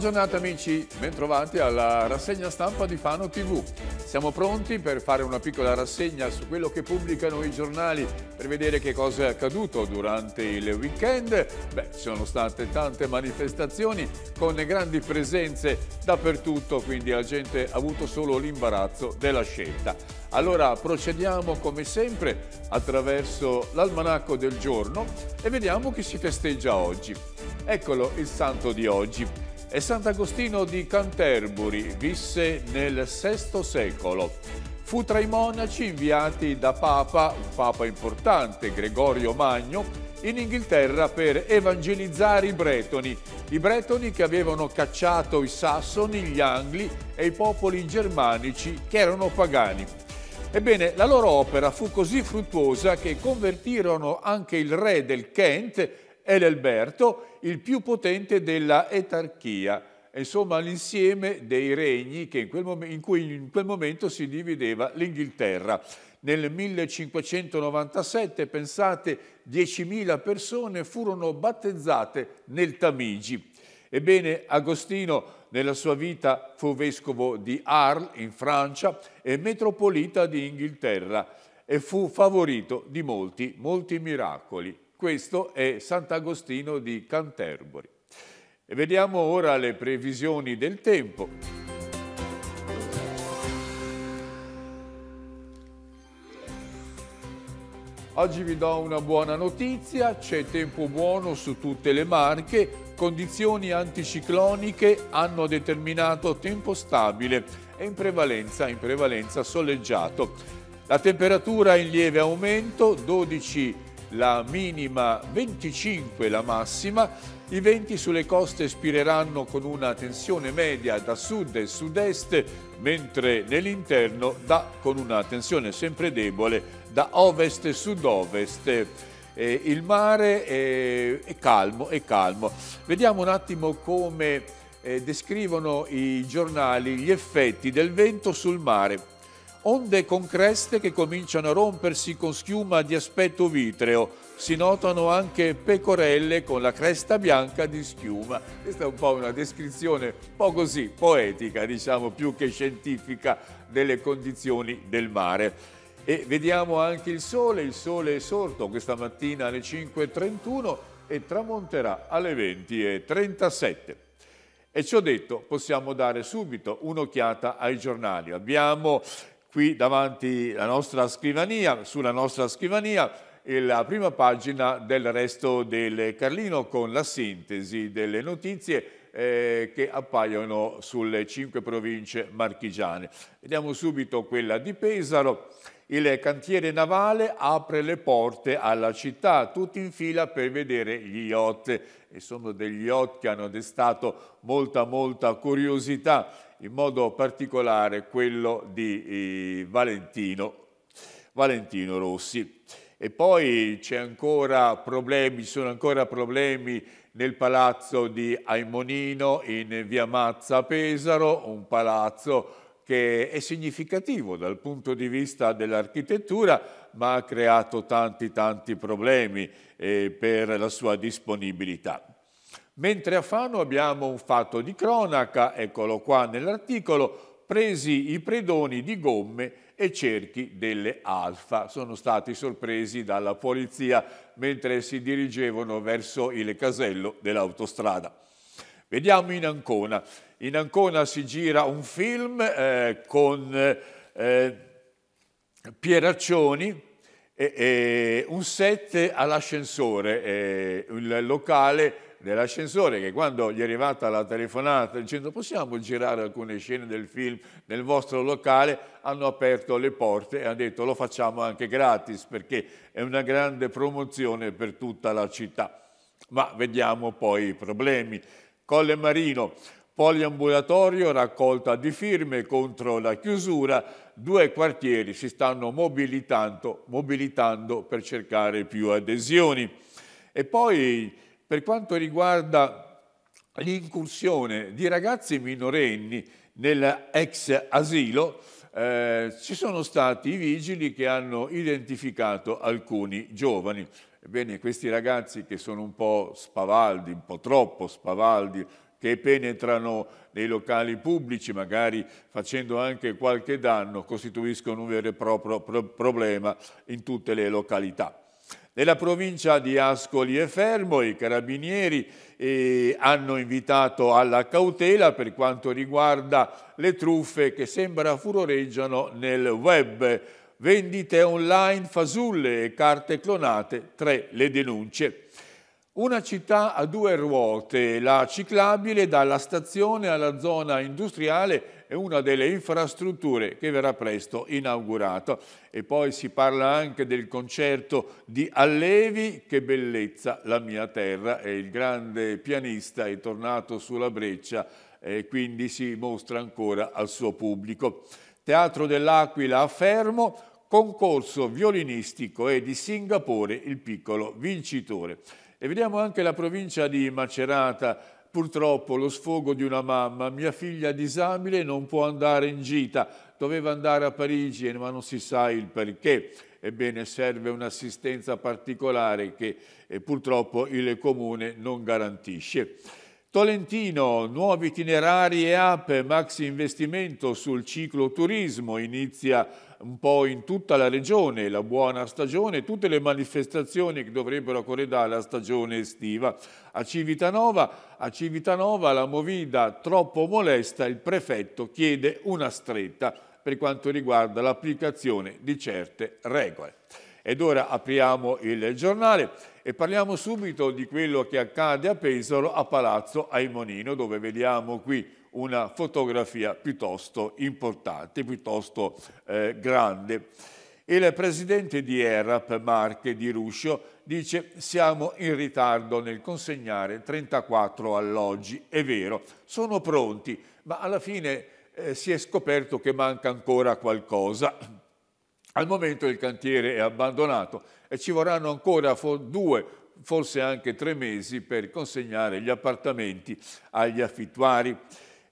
Buona giornata amici, bentrovati alla rassegna stampa di Fano TV. Siamo pronti per fare una piccola rassegna su quello che pubblicano i giornali per vedere che cosa è accaduto durante il weekend. Beh, ci sono state tante manifestazioni con grandi presenze dappertutto, quindi la gente ha avuto solo l'imbarazzo della scelta. Allora procediamo come sempre attraverso l'almanacco del giorno e vediamo chi si festeggia oggi. Eccolo il santo di oggi e Sant'Agostino di Canterbury visse nel VI secolo. Fu tra i monaci inviati da Papa, un Papa importante, Gregorio Magno, in Inghilterra per evangelizzare i bretoni, i bretoni che avevano cacciato i sassoni, gli angli e i popoli germanici che erano pagani. Ebbene, la loro opera fu così fruttuosa che convertirono anche il re del Kent Elelberto, il più potente della etarchia, insomma l'insieme dei regni in, in cui in quel momento si divideva l'Inghilterra. Nel 1597, pensate, 10.000 persone furono battezzate nel Tamigi. Ebbene, Agostino nella sua vita fu vescovo di Arles in Francia e metropolita di Inghilterra e fu favorito di molti, molti miracoli. Questo è Sant'Agostino di Canterbury. E vediamo ora le previsioni del tempo. Oggi vi do una buona notizia, c'è tempo buono su tutte le marche, condizioni anticicloniche hanno determinato tempo stabile e in prevalenza, in prevalenza soleggiato. La temperatura in lieve aumento, 12 la minima 25 la massima, i venti sulle coste spireranno con una tensione media da sud e sud-est, mentre nell'interno da con una tensione sempre debole da ovest e sud-ovest. Eh, il mare è, è, calmo, è calmo. Vediamo un attimo come eh, descrivono i giornali gli effetti del vento sul mare onde con creste che cominciano a rompersi con schiuma di aspetto vitreo. Si notano anche pecorelle con la cresta bianca di schiuma. Questa è un po' una descrizione un po' così poetica, diciamo, più che scientifica delle condizioni del mare. E vediamo anche il sole, il sole è sorto questa mattina alle 5.31 e tramonterà alle 20.37. E ci detto, possiamo dare subito un'occhiata ai giornali. Abbiamo qui davanti alla nostra scrivania, sulla nostra scrivania, la prima pagina del resto del Carlino con la sintesi delle notizie eh, che appaiono sulle cinque province marchigiane. Vediamo subito quella di Pesaro il cantiere navale apre le porte alla città, tutti in fila per vedere gli yacht. E sono degli yacht che hanno destato molta, molta curiosità, in modo particolare quello di eh, Valentino, Valentino Rossi. E poi ci sono ancora problemi nel palazzo di Aimonino in via Mazza Pesaro, un palazzo che è significativo dal punto di vista dell'architettura, ma ha creato tanti tanti problemi eh, per la sua disponibilità. Mentre a Fano abbiamo un fatto di cronaca, eccolo qua nell'articolo, presi i predoni di gomme e cerchi delle Alfa. Sono stati sorpresi dalla polizia mentre si dirigevano verso il casello dell'autostrada. Vediamo in Ancona. In Ancona si gira un film eh, con eh, Pieraccioni, e, e un set all'ascensore, eh, il locale dell'ascensore che quando gli è arrivata la telefonata dicendo possiamo girare alcune scene del film nel vostro locale, hanno aperto le porte e hanno detto lo facciamo anche gratis perché è una grande promozione per tutta la città. Ma vediamo poi i problemi. Colle Marino, poliambulatorio, raccolta di firme contro la chiusura, due quartieri si stanno mobilitando, mobilitando per cercare più adesioni. E poi per quanto riguarda l'incursione di ragazzi minorenni nell'ex asilo, eh, ci sono stati i vigili che hanno identificato alcuni giovani. Ebbene, questi ragazzi che sono un po' spavaldi, un po' troppo spavaldi, che penetrano nei locali pubblici, magari facendo anche qualche danno, costituiscono un vero e proprio pro problema in tutte le località. Nella provincia di Ascoli e Fermo i carabinieri eh, hanno invitato alla cautela per quanto riguarda le truffe che sembra furoreggiano nel web vendite online fasulle e carte clonate, tre le denunce. Una città a due ruote, la ciclabile dalla stazione alla zona industriale è una delle infrastrutture che verrà presto inaugurata. E poi si parla anche del concerto di Allevi, Che bellezza la mia terra, e il grande pianista è tornato sulla breccia e quindi si mostra ancora al suo pubblico. Teatro dell'Aquila a Fermo, concorso violinistico e di Singapore il piccolo vincitore. E vediamo anche la provincia di Macerata, Purtroppo lo sfogo di una mamma, mia figlia disabile non può andare in gita, doveva andare a Parigi ma non si sa il perché. Ebbene serve un'assistenza particolare che eh, purtroppo il comune non garantisce. Tolentino, nuovi itinerari e app, max investimento sul cicloturismo, inizia un po' in tutta la regione la buona stagione, tutte le manifestazioni che dovrebbero corredare la stagione estiva. A Civitanova, a Civitanova la Movida troppo molesta, il prefetto chiede una stretta per quanto riguarda l'applicazione di certe regole. Ed ora apriamo il giornale. E parliamo subito di quello che accade a Pesaro, a Palazzo Aimonino, dove vediamo qui una fotografia piuttosto importante, piuttosto eh, grande. Il presidente di ERAP, Marche di Ruscio, dice siamo in ritardo nel consegnare 34 alloggi. È vero, sono pronti, ma alla fine eh, si è scoperto che manca ancora qualcosa. Al momento il cantiere è abbandonato e ci vorranno ancora for due, forse anche tre mesi per consegnare gli appartamenti agli affittuari.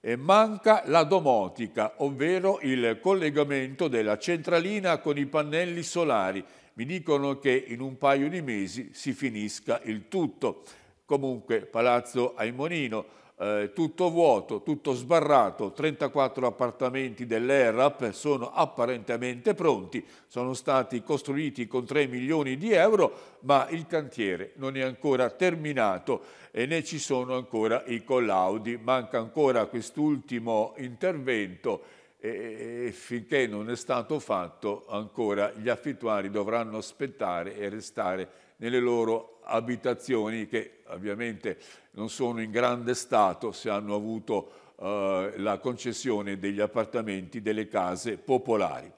E manca la domotica, ovvero il collegamento della centralina con i pannelli solari. Mi dicono che in un paio di mesi si finisca il tutto. Comunque, Palazzo Aimonino, eh, tutto vuoto, tutto sbarrato, 34 appartamenti dell'ERAP sono apparentemente pronti, sono stati costruiti con 3 milioni di euro, ma il cantiere non è ancora terminato e ne ci sono ancora i collaudi, manca ancora quest'ultimo intervento e, e finché non è stato fatto ancora gli affittuari dovranno aspettare e restare nelle loro abitazioni che ovviamente non sono in grande stato se hanno avuto eh, la concessione degli appartamenti, delle case popolari.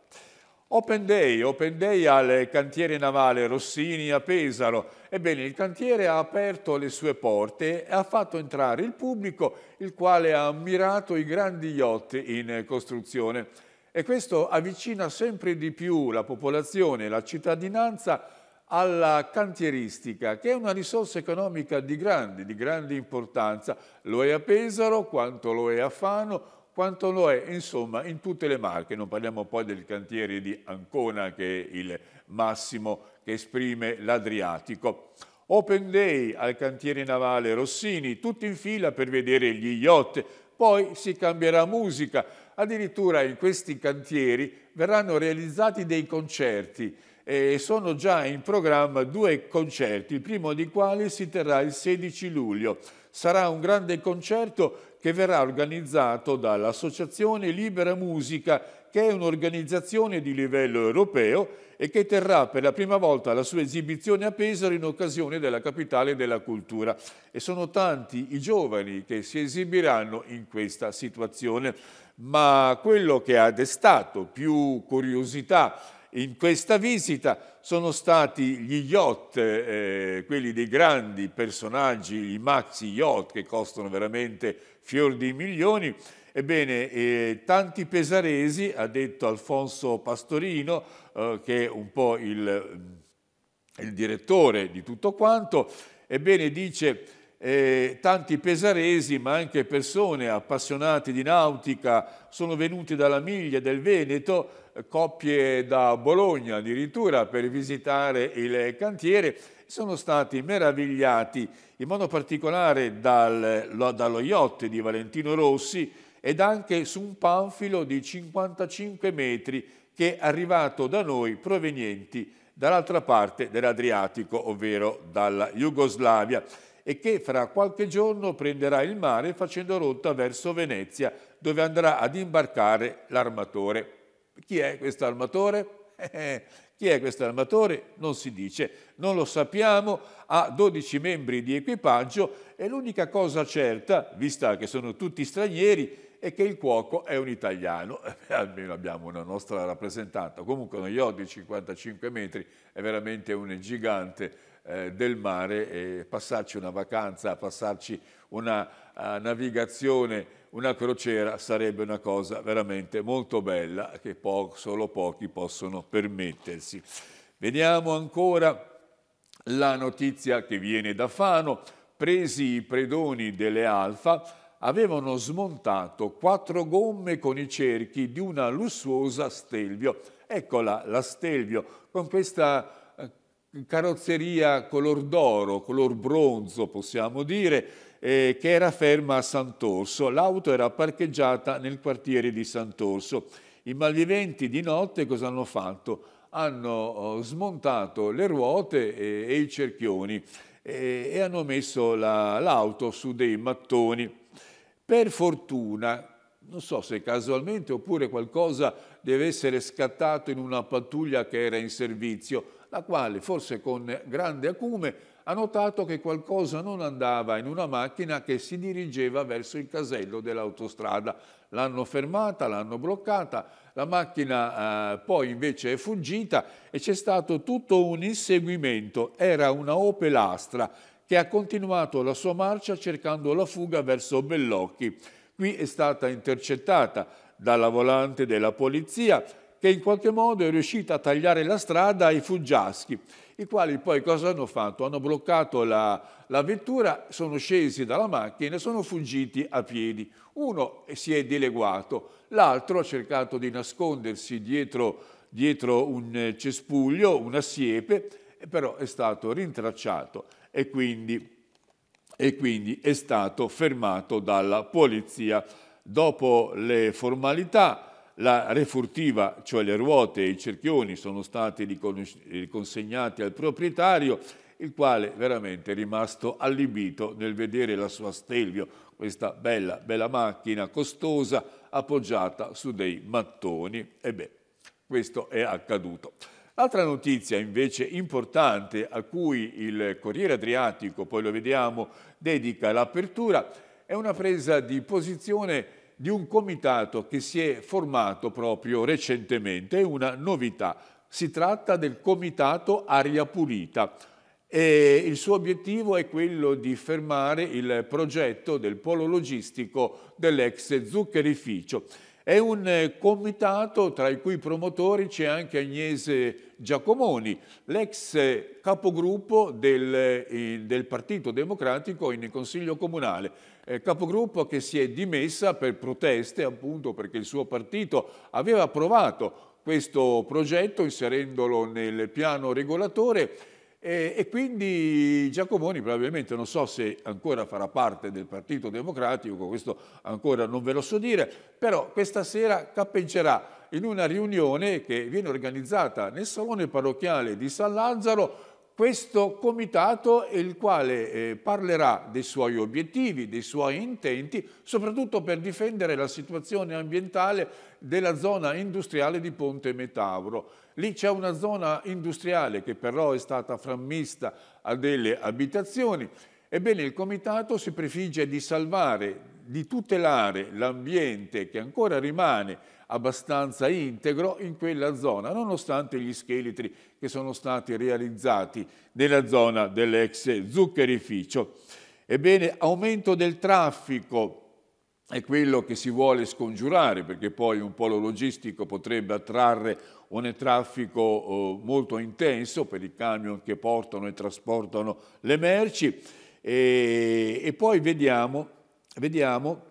Open Day, Open Day al cantiere navale Rossini a Pesaro. Ebbene, il cantiere ha aperto le sue porte e ha fatto entrare il pubblico, il quale ha ammirato i grandi yacht in costruzione. E questo avvicina sempre di più la popolazione, la cittadinanza alla cantieristica, che è una risorsa economica di grande, di grande importanza. Lo è a Pesaro, quanto lo è a Fano, quanto lo è insomma in tutte le marche, non parliamo poi del cantiere di Ancona che è il massimo che esprime l'Adriatico. Open Day al cantiere navale Rossini, tutti in fila per vedere gli yacht, poi si cambierà musica, addirittura in questi cantieri verranno realizzati dei concerti e sono già in programma due concerti, il primo di quali si terrà il 16 luglio. Sarà un grande concerto che verrà organizzato dall'Associazione Libera Musica, che è un'organizzazione di livello europeo e che terrà per la prima volta la sua esibizione a Pesaro in occasione della capitale della cultura. E sono tanti i giovani che si esibiranno in questa situazione. Ma quello che ha destato più curiosità in questa visita sono stati gli yacht, eh, quelli dei grandi personaggi, i maxi yacht che costano veramente fior di milioni. Ebbene, eh, tanti pesaresi, ha detto Alfonso Pastorino, eh, che è un po' il, il direttore di tutto quanto, ebbene dice eh, tanti pesaresi, ma anche persone appassionate di nautica, sono venuti dalla Miglia del Veneto, coppie da Bologna addirittura per visitare il cantiere, sono stati meravigliati in modo particolare dal, lo, dallo yacht di Valentino Rossi ed anche su un panfilo di 55 metri che è arrivato da noi provenienti dall'altra parte dell'Adriatico, ovvero dalla Jugoslavia e che fra qualche giorno prenderà il mare facendo rotta verso Venezia, dove andrà ad imbarcare l'armatore. Chi è questo armatore? chi è questo armatore? Non si dice, non lo sappiamo, ha 12 membri di equipaggio e l'unica cosa certa, vista che sono tutti stranieri, è che il cuoco è un italiano, almeno abbiamo una nostra rappresentata, comunque non gli ho di 55 metri, è veramente un gigante eh, del mare e passarci una vacanza, passarci una eh, navigazione, una crociera sarebbe una cosa veramente molto bella che po solo pochi possono permettersi. Vediamo ancora la notizia che viene da Fano. Presi i predoni delle Alfa, avevano smontato quattro gomme con i cerchi di una lussuosa Stelvio. Eccola la Stelvio con questa carrozzeria color d'oro, color bronzo possiamo dire, eh, che era ferma a Sant'Orso. L'auto era parcheggiata nel quartiere di Sant'Orso. I malviventi di notte cosa hanno fatto? Hanno oh, smontato le ruote e, eh, e i cerchioni e, eh, e hanno messo l'auto su dei mattoni. Per fortuna, non so se casualmente oppure qualcosa deve essere scattato in una pattuglia che era in servizio, la quale, forse con grande acume, ha notato che qualcosa non andava in una macchina che si dirigeva verso il casello dell'autostrada. L'hanno fermata, l'hanno bloccata, la macchina eh, poi invece è fuggita e c'è stato tutto un inseguimento. Era una Opel Astra che ha continuato la sua marcia cercando la fuga verso Bellocchi. Qui è stata intercettata dalla volante della polizia, che in qualche modo è riuscita a tagliare la strada ai fuggiaschi, i quali poi cosa hanno fatto? Hanno bloccato la, la vettura, sono scesi dalla macchina e sono fuggiti a piedi. Uno si è dileguato, l'altro ha cercato di nascondersi dietro, dietro un eh, cespuglio, una siepe, però è stato rintracciato e quindi e quindi è stato fermato dalla polizia. Dopo le formalità la refurtiva, cioè le ruote e i cerchioni, sono stati riconsegnati al proprietario, il quale veramente è rimasto allibito nel vedere la sua Stelvio, questa bella, bella macchina costosa, appoggiata su dei mattoni. E beh, questo è accaduto. Altra notizia invece importante a cui il Corriere Adriatico, poi lo vediamo, dedica l'apertura, è una presa di posizione di un comitato che si è formato proprio recentemente, è una novità. Si tratta del comitato Aria Pulita e il suo obiettivo è quello di fermare il progetto del polo logistico dell'ex zuccherificio è un eh, comitato tra i cui promotori c'è anche Agnese Giacomoni, l'ex eh, capogruppo del, eh, del, Partito Democratico in Consiglio Comunale, capogruppo che si è dimessa per proteste appunto perché il suo partito aveva approvato questo progetto inserendolo nel piano regolatore e, e, quindi Giacomoni probabilmente non so se ancora farà parte del Partito Democratico, questo ancora non ve lo so dire, però questa sera cappeggerà in una riunione che viene organizzata nel Salone Parrocchiale di San Lazzaro questo comitato il quale eh, parlerà dei suoi obiettivi, dei suoi intenti, soprattutto per difendere la situazione ambientale della zona industriale di Ponte Metauro. Lì c'è una zona industriale che però è stata frammista a delle abitazioni. Ebbene, il comitato si prefigge di salvare, di tutelare l'ambiente che ancora rimane abbastanza integro in quella zona, nonostante gli scheletri che sono stati realizzati nella zona dell'ex zuccherificio. Ebbene, aumento del traffico è quello che si vuole scongiurare, perché poi un polo logistico potrebbe attrarre un traffico eh, molto intenso per i camion che portano e trasportano le merci. E, e poi vediamo, vediamo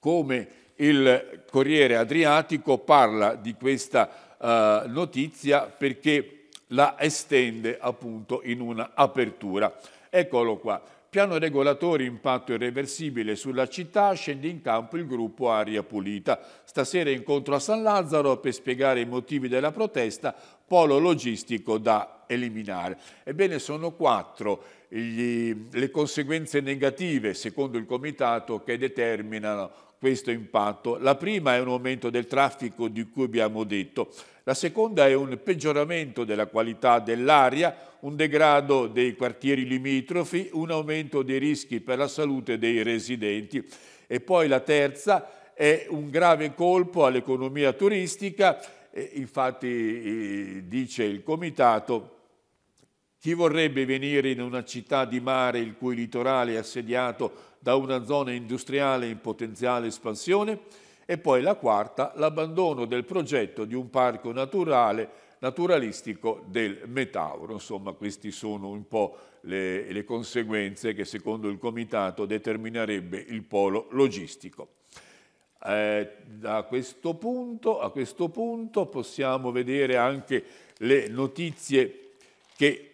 come il Corriere Adriatico parla di questa eh, notizia perché la estende appunto in un'apertura. Eccolo qua. Piano regolatore impatto irreversibile sulla città, scende in campo il gruppo Aria Pulita. Stasera incontro a San Lazzaro per spiegare i motivi della protesta, polo logistico da eliminare. Ebbene sono quattro gli, le conseguenze negative, secondo il Comitato, che determinano questo impatto. La prima è un aumento del traffico di cui abbiamo detto, la seconda è un peggioramento della qualità dell'aria, un degrado dei quartieri limitrofi, un aumento dei rischi per la salute dei residenti e poi la terza è un grave colpo all'economia turistica, infatti eh, dice il comitato chi vorrebbe venire in una città di mare il cui litorale è assediato da una zona industriale in potenziale espansione e poi la quarta, l'abbandono del progetto di un parco naturale naturalistico del Metauro. Insomma, queste sono un po' le, le, conseguenze che secondo il Comitato determinerebbe il polo logistico. Eh, da questo punto, a questo punto possiamo vedere anche le notizie che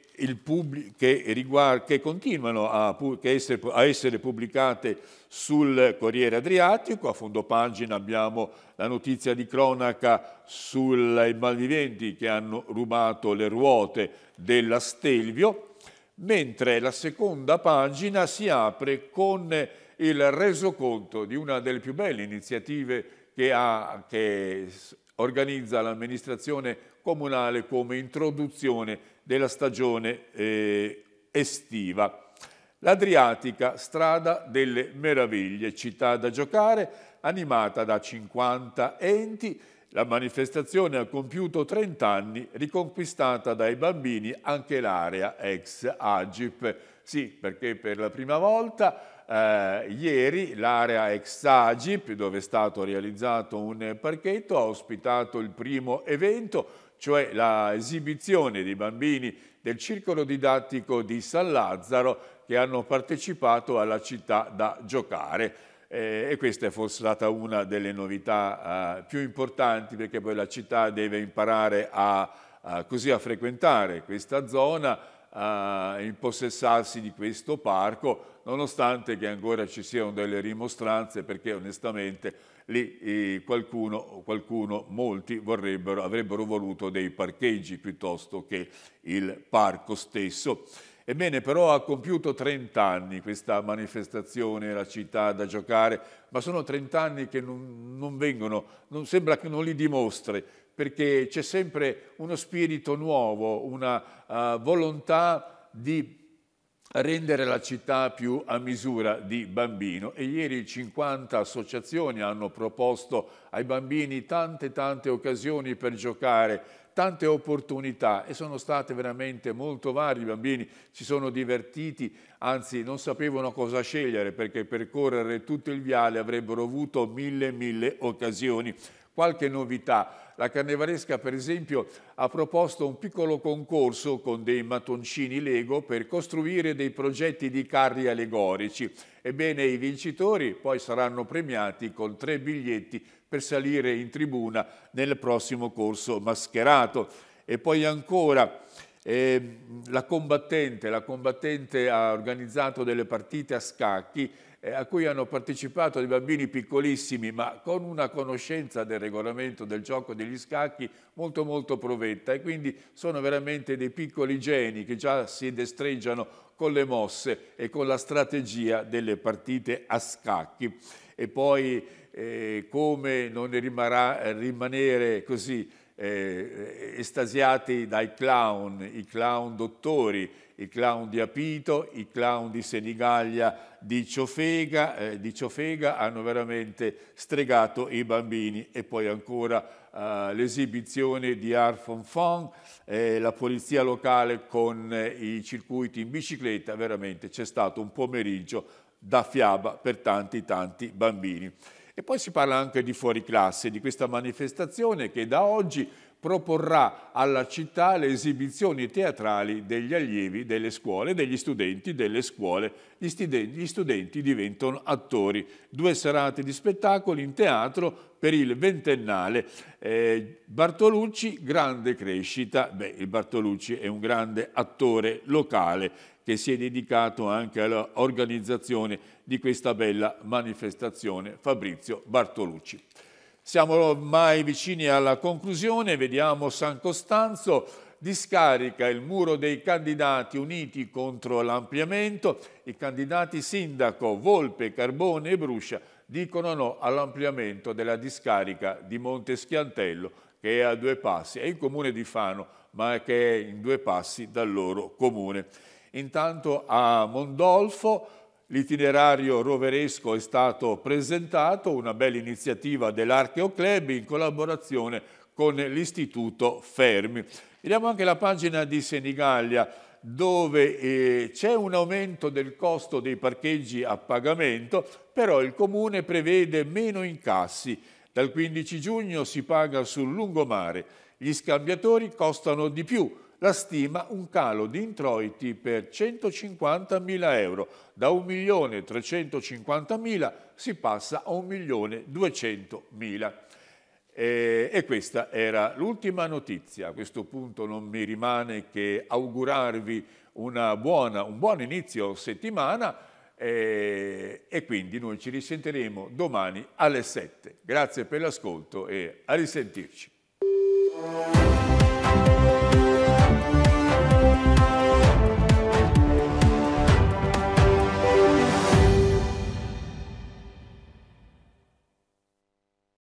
che, riguard- che, continuano a, pu- che essere, a, essere, pubblicate sul Corriere Adriatico. A fondo pagina abbiamo la notizia di cronaca sui malviventi che hanno rubato le ruote della Stelvio, mentre la seconda pagina si apre con il resoconto di una delle più belle iniziative che, ha, che organizza l'amministrazione comunale come introduzione della stagione eh, estiva. L'Adriatica, strada delle meraviglie, città da giocare, animata da 50 enti, la manifestazione ha compiuto 30 anni, riconquistata dai bambini anche l'area ex Agip. Sì, perché per la prima volta eh, ieri l'area ex Agip, dove è stato realizzato un parchetto, ha ospitato il primo evento cioè l'esibizione dei bambini del circolo didattico di San Lazzaro che hanno partecipato alla città da giocare. Eh, e questa è forse stata una delle novità eh, più importanti perché poi la città deve imparare a, a, così, a frequentare questa zona a eh, impossessarsi di questo parco, nonostante che ancora ci siano delle rimostranze, perché onestamente lì eh, qualcuno, qualcuno molti avrebbero voluto dei parcheggi piuttosto che il parco stesso. Ebbene, però ha compiuto 30 anni questa manifestazione, la città da giocare, ma sono 30 anni che non, non vengono, non sembra che non li dimostri perché c'è sempre uno spirito nuovo, una uh, volontà di rendere la città più a misura di bambino e ieri 50 associazioni hanno proposto ai bambini tante tante occasioni per giocare, tante opportunità e sono state veramente molto varie, i bambini si sono divertiti, anzi non sapevano cosa scegliere perché percorrere tutto il viale avrebbero avuto mille mille occasioni. Qualche novità, la Carnevalesca, per esempio, ha proposto un piccolo concorso con dei mattoncini Lego per costruire dei progetti di carri allegorici. Ebbene, i vincitori poi saranno premiati con tre biglietti per salire in tribuna nel prossimo corso mascherato. E poi ancora... Eh, la combattente, la combattente ha organizzato delle partite a scacchi eh, a cui hanno partecipato dei bambini piccolissimi ma con una conoscenza del regolamento del gioco degli scacchi molto molto provetta e quindi sono veramente dei piccoli geni che già si destreggiano con le mosse e con la strategia delle partite a scacchi e poi eh, come non rimarrà, eh, rimanere così eh, eh, estasiati dai clown, i clown dottori il clown di Apito, i clown di Senigallia, di Ciofega, eh, di Ciofega hanno veramente stregato i bambini e poi ancora eh, l'esibizione di Arfon Fong, eh, la polizia locale con eh, i circuiti in bicicletta, veramente c'è stato un pomeriggio da fiaba per tanti tanti bambini. E poi si parla anche di fuoriclasse, di questa manifestazione che da oggi proporrà alla città le esibizioni teatrali degli allievi delle scuole, degli studenti delle scuole. Gli studenti, gli studenti diventano attori. Due serate di spettacoli in teatro per il ventennale. Eh, Bartolucci, grande crescita. Beh, il Bartolucci è un grande attore locale che si è dedicato anche all'organizzazione di questa bella manifestazione. Fabrizio Bartolucci. Siamo ormai vicini alla conclusione, vediamo San Costanzo discarica il muro dei candidati uniti contro l'ampliamento, i candidati sindaco Volpe, Carbone e Bruscia dicono no all'ampliamento della discarica di Monteschiantello che è a due passi, è il comune di Fano ma che è in due passi dal loro comune. Intanto a Mondolfo L'itinerario roveresco è stato presentato, una bella iniziativa dell'Archeo Club in collaborazione con l'Istituto Fermi. Vediamo anche la pagina di Senigallia dove eh, c'è un aumento del costo dei parcheggi a pagamento, però il comune prevede meno incassi. Dal 15 giugno si paga sul lungomare. Gli scambiatori costano di più, la stima un calo di introiti per 150.000 euro. Da 1.350.000 si passa a 1.200.000. E, e questa era l'ultima notizia. A questo punto non mi rimane che augurarvi buona, un buon inizio settimana e, e quindi noi ci risentiremo domani alle 7. Grazie per l'ascolto e a risentirci.